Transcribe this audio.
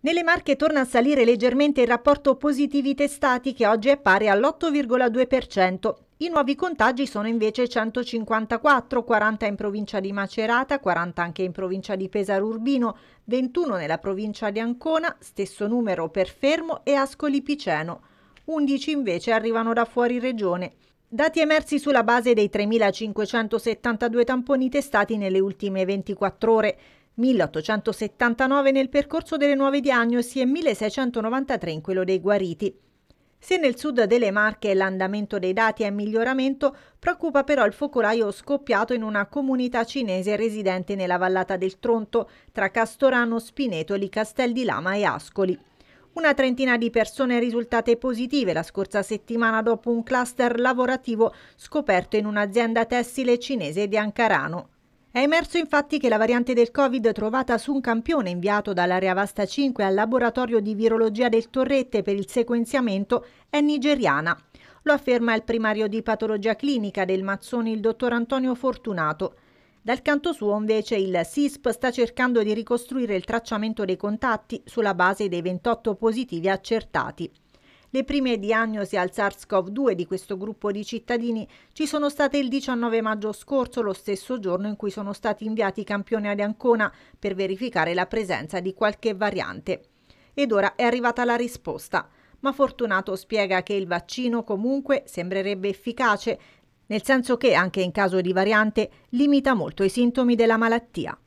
Nelle Marche torna a salire leggermente il rapporto positivi testati che oggi è pari all'8,2%. I nuovi contagi sono invece 154, 40 in provincia di Macerata, 40 anche in provincia di Pesaro Urbino, 21 nella provincia di Ancona, stesso numero per Fermo e Ascoli Piceno. 11 invece arrivano da fuori regione. Dati emersi sulla base dei 3.572 tamponi testati nelle ultime 24 ore. 1879 nel percorso delle nuove diagnosi e 1693 in quello dei guariti. Se nel sud delle Marche l'andamento dei dati è in miglioramento, preoccupa però il focolaio scoppiato in una comunità cinese residente nella vallata del Tronto, tra Castorano, Spinetoli, Castel di Lama e Ascoli. Una trentina di persone risultate positive la scorsa settimana dopo un cluster lavorativo scoperto in un'azienda tessile cinese di Ancarano. È emerso infatti che la variante del Covid trovata su un campione inviato dall'area Vasta 5 al laboratorio di virologia del Torrette per il sequenziamento è nigeriana. Lo afferma il primario di patologia clinica del Mazzoni, il dottor Antonio Fortunato. Dal canto suo, invece, il SISP sta cercando di ricostruire il tracciamento dei contatti sulla base dei 28 positivi accertati. Le prime diagnosi al SARS-CoV-2 di questo gruppo di cittadini ci sono state il 19 maggio scorso, lo stesso giorno in cui sono stati inviati i campioni ad Ancona per verificare la presenza di qualche variante. Ed ora è arrivata la risposta. Ma Fortunato spiega che il vaccino comunque sembrerebbe efficace, nel senso che anche in caso di variante limita molto i sintomi della malattia.